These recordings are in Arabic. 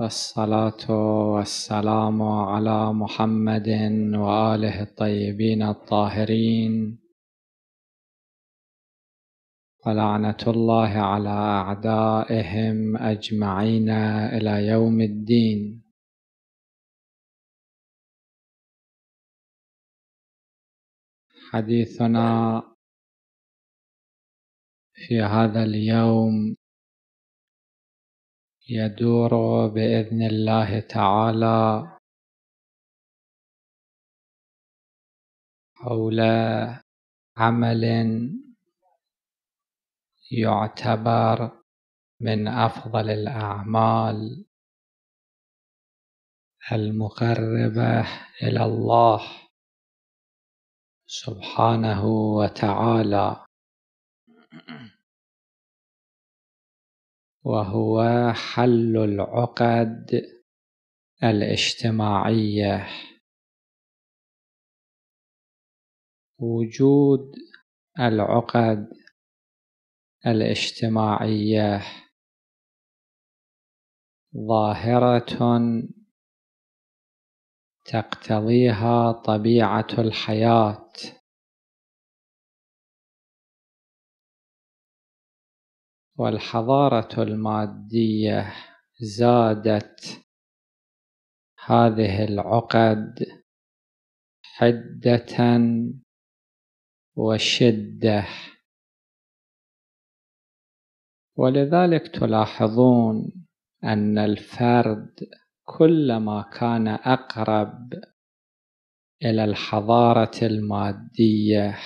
الصلاة والسلام على محمد وآله الطيبين الطاهرين ولعنة الله على أعدائهم أجمعين إلى يوم الدين حديثنا في هذا اليوم يدور باذن الله تعالى حول عمل يعتبر من افضل الاعمال المقربه الى الله سبحانه وتعالى وهو حل العقد الاجتماعية وجود العقد الاجتماعية ظاهرة تقتضيها طبيعة الحياة والحضارة المادية زادت هذه العقد حدة وشدة ولذلك تلاحظون أن الفرد كلما كان أقرب إلى الحضارة المادية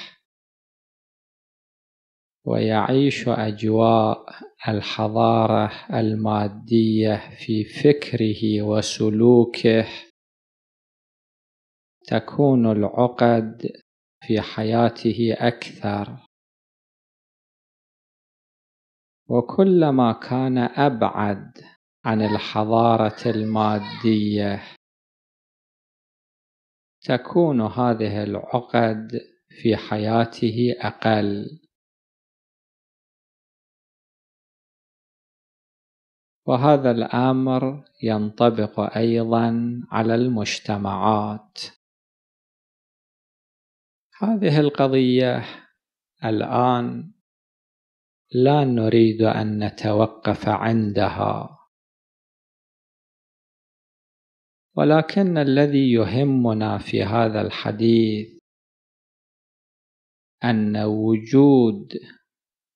ويعيش اجواء الحضاره الماديه في فكره وسلوكه تكون العقد في حياته اكثر وكلما كان ابعد عن الحضاره الماديه تكون هذه العقد في حياته اقل وهذا الامر ينطبق ايضا على المجتمعات هذه القضيه الان لا نريد ان نتوقف عندها ولكن الذي يهمنا في هذا الحديث ان وجود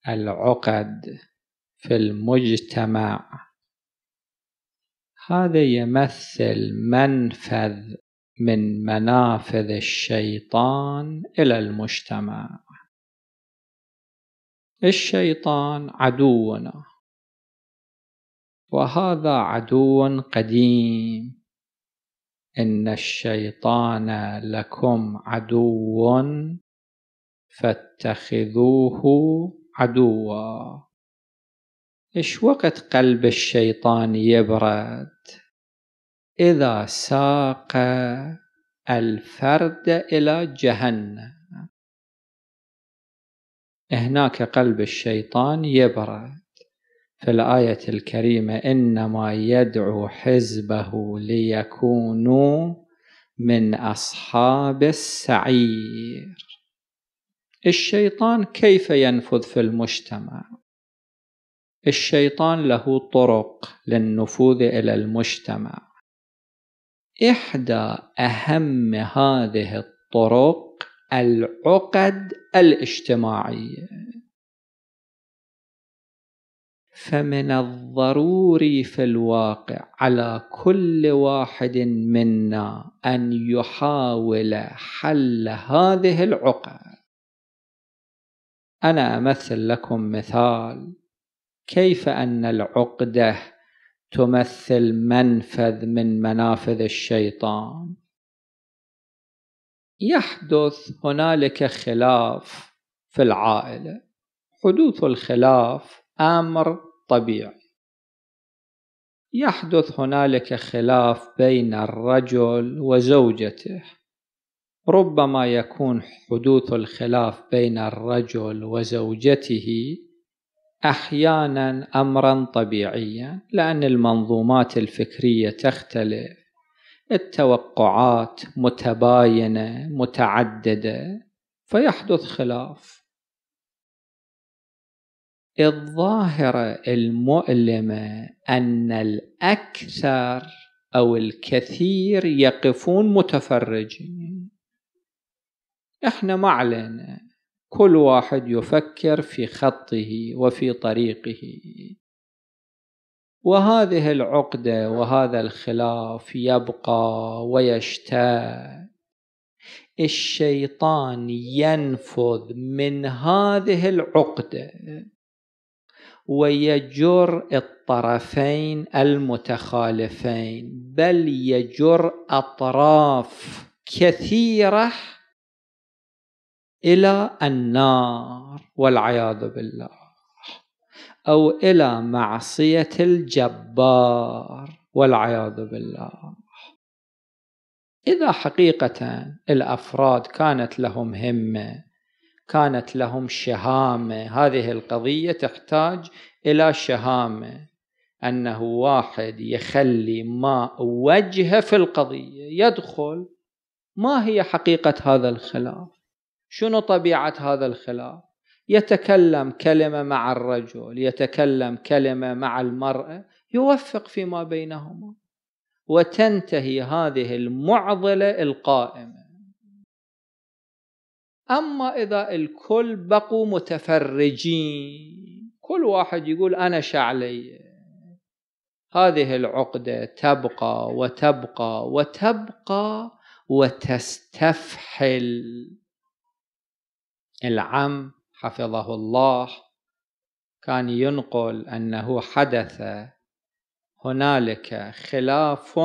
العقد في المجتمع هذا يمثل منفذ من منافذ الشيطان إلى المجتمع الشيطان عدونا وهذا عدو قديم إن الشيطان لكم عدو فاتخذوه عدوا إش وقت قلب الشيطان يبرد إذا ساق الفرد إلى جهنم هناك قلب الشيطان يبرد في الآية الكريمة إنما يدعو حزبه ليكونوا من أصحاب السعير الشيطان كيف ينفذ في المجتمع الشيطان له طرق للنفوذ إلى المجتمع إحدى أهم هذه الطرق العقد الاجتماعية فمن الضروري في الواقع على كل واحد منا أن يحاول حل هذه العقد أنا أمثل لكم مثال كيف أن العقدة تمثل منفذ من منافذ الشيطان يحدث هنالك خلاف في العائلة حدوث الخلاف أمر طبيعي يحدث هنالك خلاف بين الرجل وزوجته ربما يكون حدوث الخلاف بين الرجل وزوجته احيانا امرا طبيعيا لان المنظومات الفكريه تختلف التوقعات متباينه متعدده فيحدث خلاف الظاهره المؤلمه ان الاكثر او الكثير يقفون متفرجين احنا ما علينا كل واحد يفكر في خطه وفي طريقه وهذه العقدة وهذا الخلاف يبقى ويشتاد الشيطان ينفذ من هذه العقدة ويجر الطرفين المتخالفين بل يجر أطراف كثيرة الى النار والعياذ بالله او الى معصيه الجبار والعياذ بالله اذا حقيقه الافراد كانت لهم همه كانت لهم شهامه هذه القضيه تحتاج الى شهامه انه واحد يخلي ما وجهه في القضيه يدخل ما هي حقيقه هذا الخلاف شنو طبيعة هذا الخلاف يتكلم كلمة مع الرجل يتكلم كلمة مع المرأة يوفق فيما بينهما وتنتهي هذه المعضلة القائمة أما إذا الكل بقوا متفرجين كل واحد يقول أنا شعلي هذه العقدة تبقى وتبقى وتبقى وتستفحل العم حفظه الله كان ينقل أنه حدث هنالك خلاف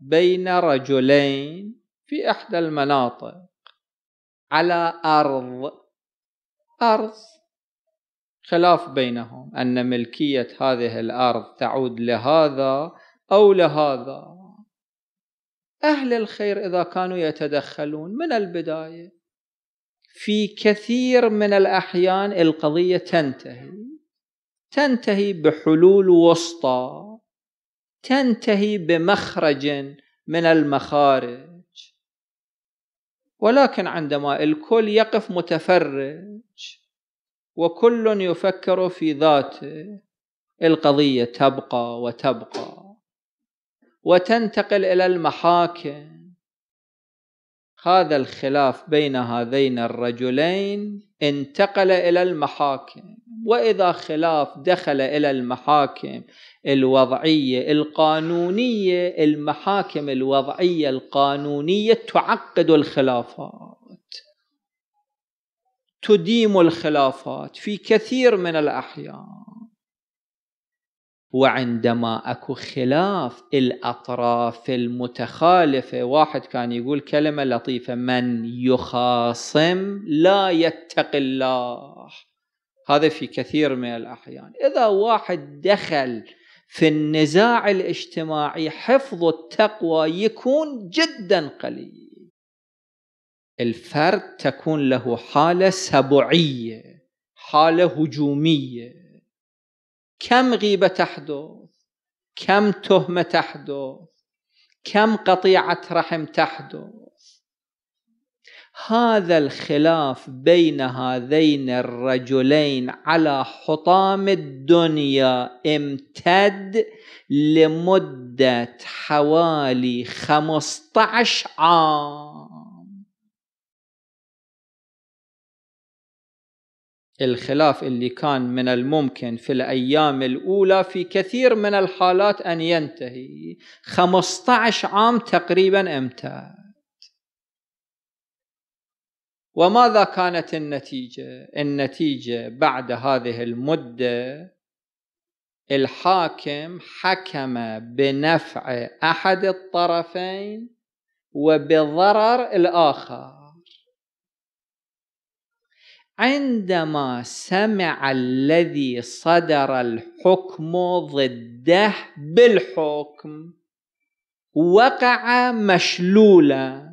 بين رجلين في إحدى المناطق على أرض أرض خلاف بينهم أن ملكية هذه الأرض تعود لهذا أو لهذا أهل الخير إذا كانوا يتدخلون من البداية في كثير من الأحيان القضية تنتهي تنتهي بحلول وسطى تنتهي بمخرج من المخارج ولكن عندما الكل يقف متفرج وكل يفكر في ذاته القضية تبقى وتبقى وتنتقل إلى المحاكم هذا الخلاف بين هذين الرجلين انتقل إلى المحاكم وإذا خلاف دخل إلى المحاكم الوضعية القانونية المحاكم الوضعية القانونية تعقد الخلافات تديم الخلافات في كثير من الأحيان وعندما اكو خلاف الاطراف المتخالفه واحد كان يقول كلمه لطيفه من يخاصم لا يتق الله هذا في كثير من الاحيان اذا واحد دخل في النزاع الاجتماعي حفظ التقوى يكون جدا قليل الفرد تكون له حاله سبعيه حاله هجوميه كم غيبة تحدث كم تهمة تحدث كم قطيعة رحم تحدث هذا الخلاف بين هذين الرجلين على حطام الدنيا امتد لمدة حوالي خمسة عام الخلاف اللي كان من الممكن في الأيام الأولى في كثير من الحالات أن ينتهي 15 عام تقريبا امتد وماذا كانت النتيجة؟ النتيجة بعد هذه المدة الحاكم حكم بنفع أحد الطرفين وبضرر الآخر عندما سمع الذي صدر الحكم ضده بالحكم وقع مشلولا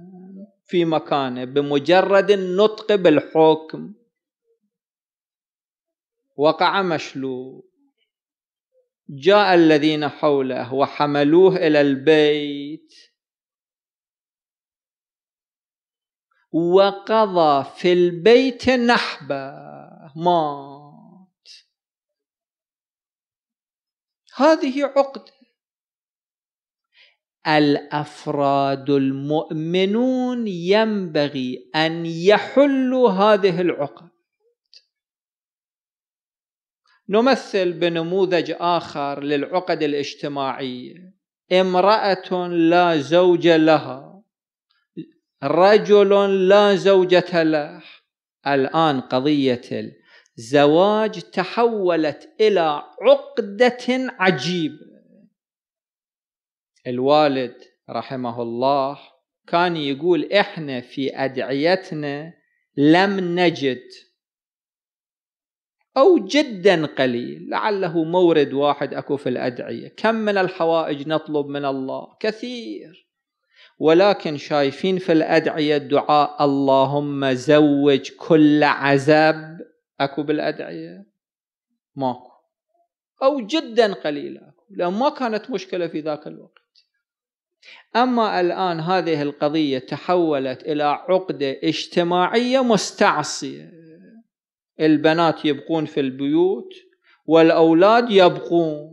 في مكانه بمجرد النطق بالحكم وقع مشلول جاء الذين حوله وحملوه الى البيت وقضى في البيت نحبه مات هذه عقده الافراد المؤمنون ينبغي ان يحلوا هذه العقد نمثل بنموذج اخر للعقد الاجتماعيه امراه لا زوج لها رجل لا زوجة له الآن قضية الزواج تحولت إلى عقدة عجيبة الوالد رحمه الله كان يقول إحنا في أدعيتنا لم نجد أو جدا قليل لعله مورد واحد أكو في الأدعية كم من الحوائج نطلب من الله كثير ولكن شايفين في الأدعية الدعاء اللهم زوج كل عذاب أكو بالأدعية ماكو أو جدا قليلة لأن ما كانت مشكلة في ذاك الوقت أما الآن هذه القضية تحولت إلى عقدة اجتماعية مستعصية البنات يبقون في البيوت والأولاد يبقون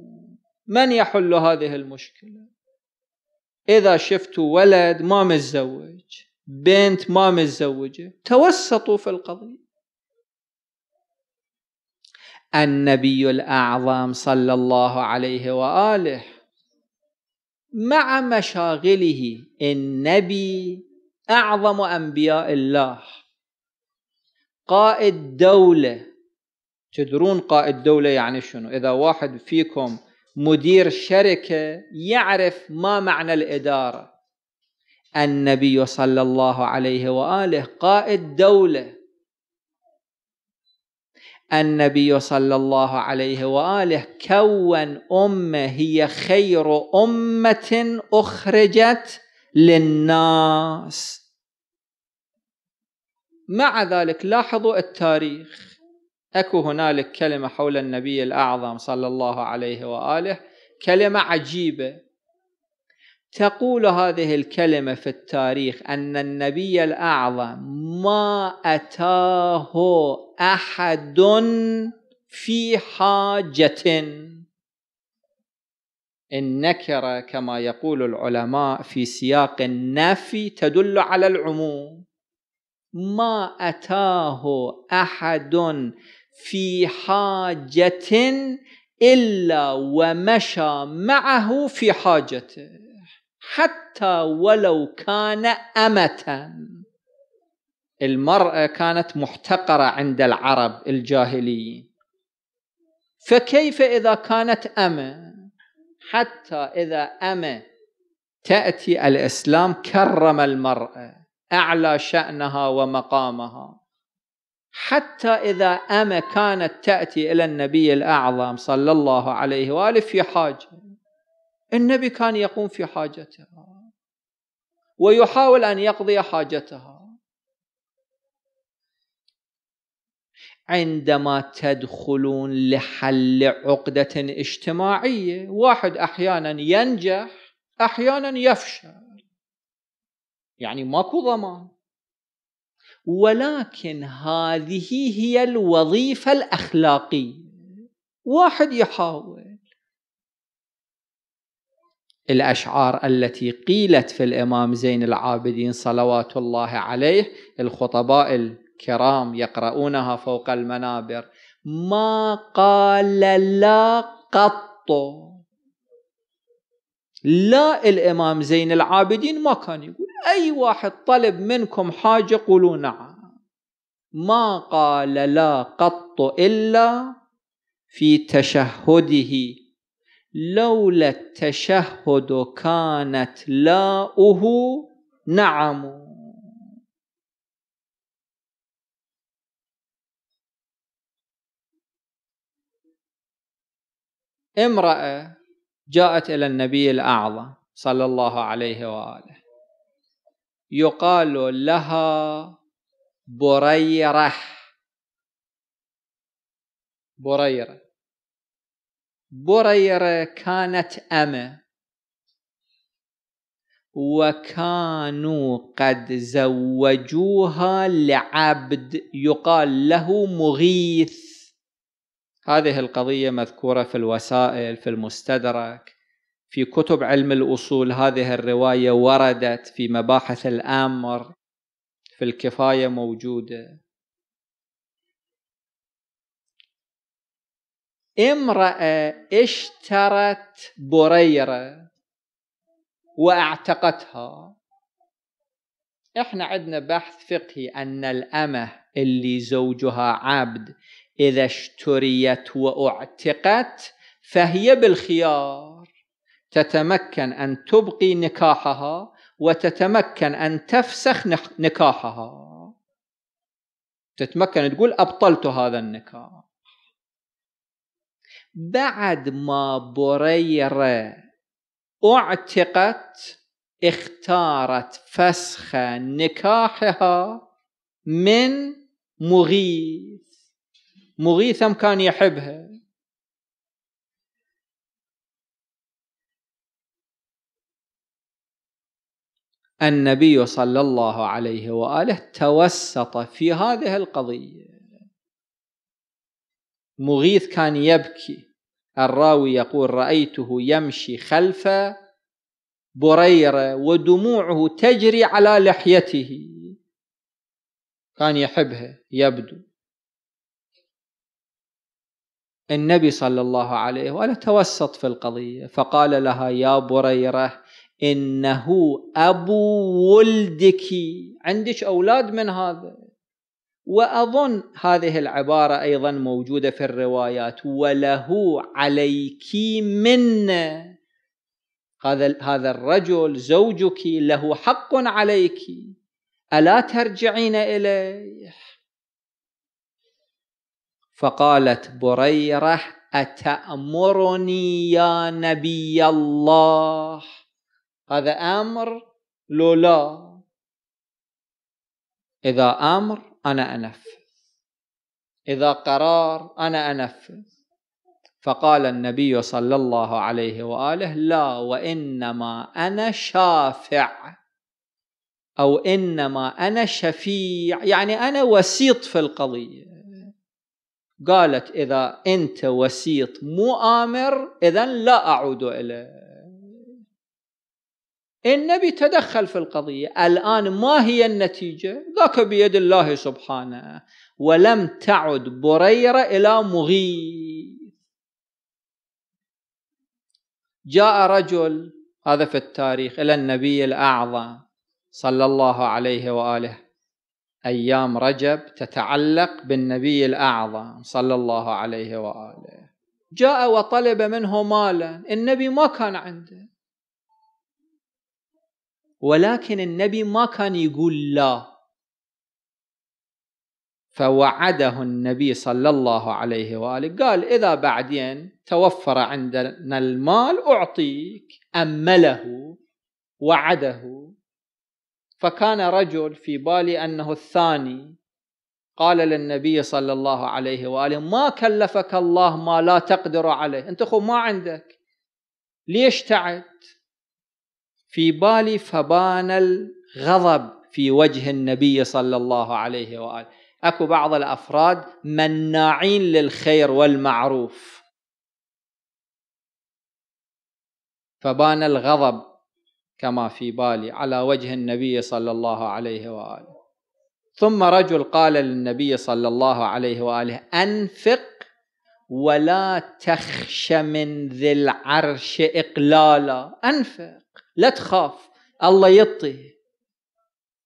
من يحل هذه المشكلة اذا شفتوا ولد ما متزوج بنت ما متزوجه توسطوا في القضيه النبي الاعظم صلى الله عليه واله مع مشاغله النبي اعظم انبياء الله قائد دوله تدرون قائد دوله يعني شنو اذا واحد فيكم مدير شركة يعرف ما معنى الإدارة النبي صلى الله عليه وآله قائد دولة النبي صلى الله عليه وآله كون أمة هي خير أمة أخرجت للناس مع ذلك لاحظوا التاريخ اكو هنالك كلمه حول النبي الاعظم صلى الله عليه واله كلمه عجيبه تقول هذه الكلمه في التاريخ ان النبي الاعظم ما اتاه احد في حاجه النكره كما يقول العلماء في سياق النفي تدل على العموم ما اتاه احد في حاجة إلا ومشى معه في حاجته حتى ولو كان أمة المرأة كانت محتقرة عند العرب الجاهليين فكيف إذا كانت أمة حتى إذا أمة تأتي الإسلام كرم المرأة أعلى شأنها ومقامها حتى إذا أما كانت تأتي إلى النبي الأعظم صلى الله عليه وآله في حاجة النبي كان يقوم في حاجتها ويحاول أن يقضي حاجتها عندما تدخلون لحل عقدة اجتماعية واحد أحيانا ينجح أحيانا يفشل يعني ماكو ضمان ولكن هذه هي الوظيفة الأخلاقية واحد يحاول الأشعار التي قيلت في الإمام زين العابدين صلوات الله عليه الخطباء الكرام يقرؤونها فوق المنابر ما قال لا قط لا الإمام زين العابدين ما كان يقول أي واحد طلب منكم حاجة قولوا نعم ما قال لا قط إلا في تشهده لولا التشهد كانت لاؤه نعم امرأة جاءت إلى النبي الأعظم صلى الله عليه وآله يقال لها بريرة بريرة بريرة كانت أمة وكانوا قد زوجوها لعبد يقال له مغيث هذه القضية مذكورة في الوسائل في المستدرك في كتب علم الأصول هذه الرواية وردت في مباحث الآمر في الكفاية موجودة امرأة اشترت بريرة واعتقتها احنا عندنا بحث فقهي أن الأمة اللي زوجها عبد إذا اشتريت واعتقت فهي بالخيار تتمكن أن تبقي نكاحها وتتمكن أن تفسخ نكاحها تتمكن تقول أبطلت هذا النكاح بعد ما بريرة اعتقت اختارت فسخ نكاحها من مغيث مغيثم كان يحبها النبي صلى الله عليه واله توسط في هذه القضيه مغيث كان يبكي الراوي يقول رايته يمشي خلف بريره ودموعه تجري على لحيته كان يحبها يبدو النبي صلى الله عليه واله توسط في القضيه فقال لها يا بريره إنه أبو ولدك عندك أولاد من هذا وأظن هذه العبارة أيضا موجودة في الروايات وله عليك منه هذا هذا الرجل زوجك له حق عليك ألا ترجعين إليه فقالت بريرة أتأمرني يا نبي الله هذا امر لو لا اذا امر انا انفذ اذا قرار انا انفذ فقال النبي صلى الله عليه واله لا وانما انا شافع او انما انا شفيع يعني انا وسيط في القضيه قالت اذا انت وسيط مؤامر اذا لا اعود اليك النبي تدخل في القضية الآن ما هي النتيجة ذاك بيد الله سبحانه ولم تعد بريرة إلى مغيث جاء رجل هذا في التاريخ إلى النبي الأعظم صلى الله عليه وآله أيام رجب تتعلق بالنبي الأعظم صلى الله عليه وآله جاء وطلب منه مالا النبي ما كان عنده ولكن النبي ما كان يقول لا فوعده النبي صلى الله عليه واله قال اذا بعدين توفر عندنا المال اعطيك امله وعده فكان رجل في بالي انه الثاني قال للنبي صلى الله عليه واله ما كلفك الله ما لا تقدر عليه انت اخو ما عندك ليش تعد في بالي فبان الغضب في وجه النبي صلى الله عليه واله اكو بعض الافراد مناعين للخير والمعروف فبان الغضب كما في بالي على وجه النبي صلى الله عليه واله ثم رجل قال للنبي صلى الله عليه واله انفق ولا تخش من ذي العرش اقلالا انفق لا تخاف الله يطي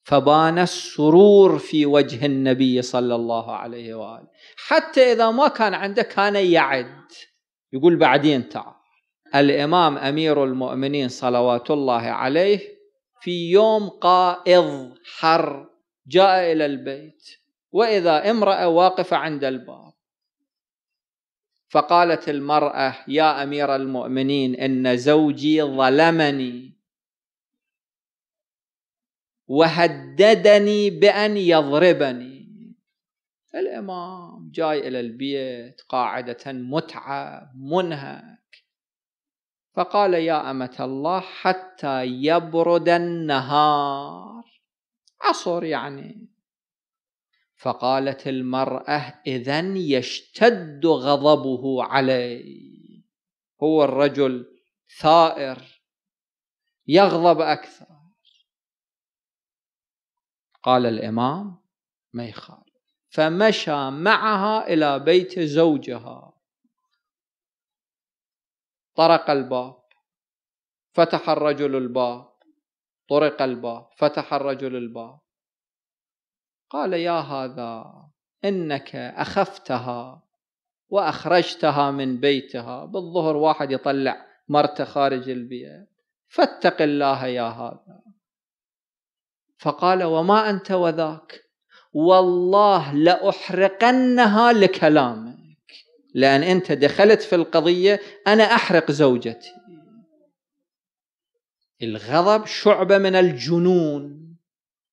فبان السرور في وجه النبي صلى الله عليه واله حتى اذا ما كان عنده كان يعد يقول بعدين تعال الامام امير المؤمنين صلوات الله عليه في يوم قائض حر جاء الى البيت واذا امراه واقفه عند الباب فقالت المراه يا امير المؤمنين ان زوجي ظلمني وهددني بأن يضربني الإمام جاي إلى البيت قاعدة متعب منهك فقال يا أمة الله حتى يبرد النهار عصر يعني فقالت المرأة إذا يشتد غضبه علي هو الرجل ثائر يغضب أكثر قال الإمام ما يخالف فمشى معها إلى بيت زوجها طرق الباب فتح الرجل الباب طرق الباب فتح الرجل الباب قال يا هذا إنك أخفتها وأخرجتها من بيتها بالظهر واحد يطلع مرته خارج البيت فاتق الله يا هذا فقال وما أنت وذاك والله لأحرقنها لكلامك لأن أنت دخلت في القضية أنا أحرق زوجتي الغضب شعبة من الجنون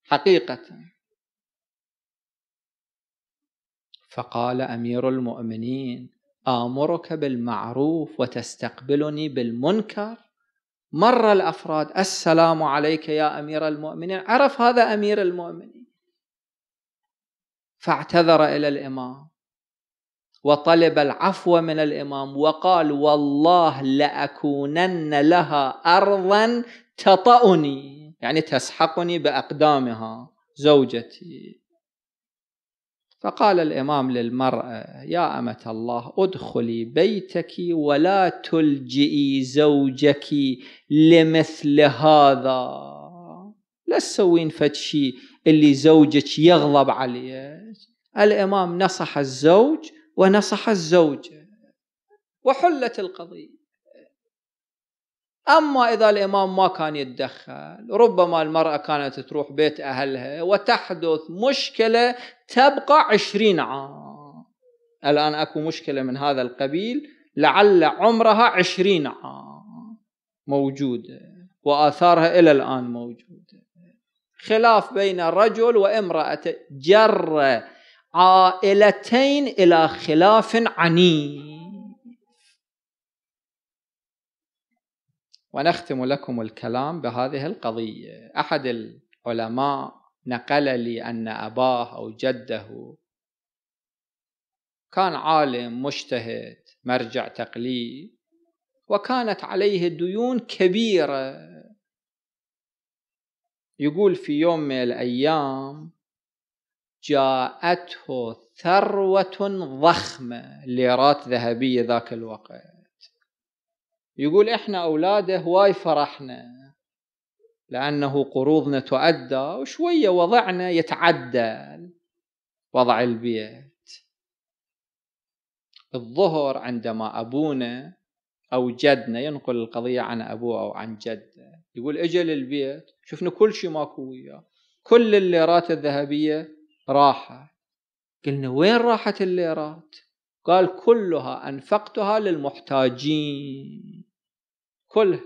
حقيقة فقال أمير المؤمنين آمرك بالمعروف وتستقبلني بالمنكر مر الافراد السلام عليك يا امير المؤمنين عرف هذا امير المؤمنين فاعتذر الى الامام وطلب العفو من الامام وقال والله لاكونن لها ارضا تطأني يعني تسحقني باقدامها زوجتي فقال الإمام للمرأة يا أمة الله ادخلي بيتك ولا تلجئي زوجك لمثل هذا لا تسوين فد شيء اللي زوجك يغضب عليك الإمام نصح الزوج ونصح الزوجة وحلت القضية أما إذا الإمام ما كان يتدخل ربما المرأة كانت تروح بيت أهلها وتحدث مشكلة تبقى عشرين عام الآن أكو مشكلة من هذا القبيل لعل عمرها عشرين عام موجودة وآثارها إلى الآن موجودة خلاف بين رجل وامرأة جر عائلتين إلى خلاف عنيف ونختم لكم الكلام بهذه القضية أحد العلماء نقل لي أن أباه أو جده كان عالم مجتهد مرجع تقليد وكانت عليه ديون كبيرة يقول في يوم من الأيام جاءته ثروة ضخمة ليرات ذهبية ذاك الوقت يقول احنا اولاده هواي فرحنا لانه قروضنا تؤدى وشويه وضعنا يتعدل وضع البيت الظهر عندما ابونا او جدنا ينقل القضيه عن ابوه او عن جده يقول اجل للبيت شفنا كل شيء ماكو وياه كل الليرات الذهبيه راحت قلنا وين راحت الليرات؟ قال كلها انفقتها للمحتاجين كله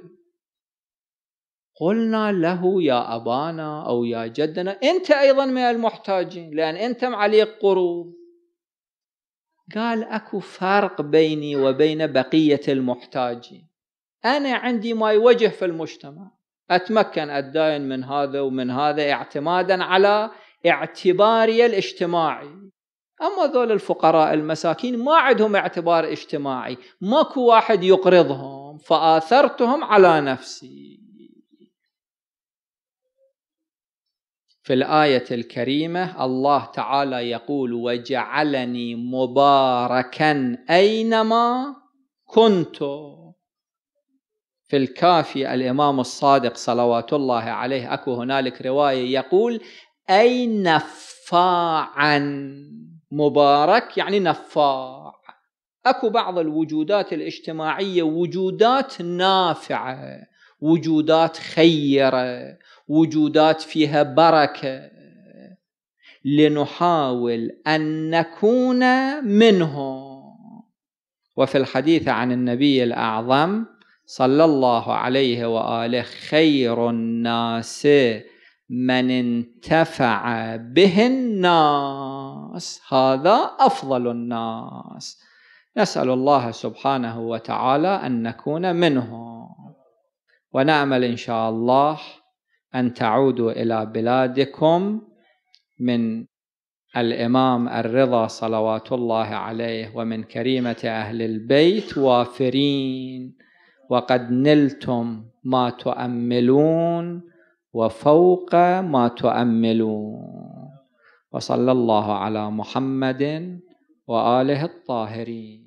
قلنا له يا أبانا أو يا جدنا أنت أيضا من المحتاجين لأن أنت عليك قروض قال أكو فرق بيني وبين بقية المحتاجين أنا عندي ما يوجه في المجتمع أتمكن أداين من هذا ومن هذا اعتمادا على اعتباري الاجتماعي أما ذول الفقراء المساكين ما عندهم اعتبار اجتماعي ماكو واحد يقرضهم فآثرتهم على نفسي في الآية الكريمة الله تعالى يقول وجعلني مباركا أينما كنت في الكافي الإمام الصادق صلوات الله عليه أكو هنالك رواية يقول أي نفاعا مبارك يعني نفاع اكو بعض الوجودات الاجتماعيه وجودات نافعه وجودات خيره وجودات فيها بركه لنحاول ان نكون منهم وفي الحديث عن النبي الاعظم صلى الله عليه واله خير الناس من انتفع به الناس هذا افضل الناس نسأل الله سبحانه وتعالى أن نكون منهم ونأمل إن شاء الله أن تعودوا إلى بلادكم من الإمام الرضا صلوات الله عليه ومن كريمة أهل البيت وافرين وقد نلتم ما تؤملون وفوق ما تؤملون وصلى الله على محمد وآله الطاهرين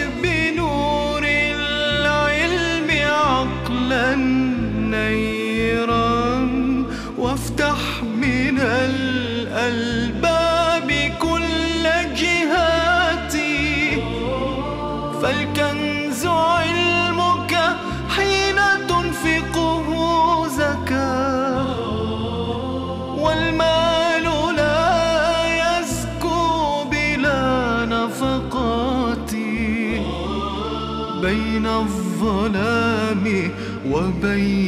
我本。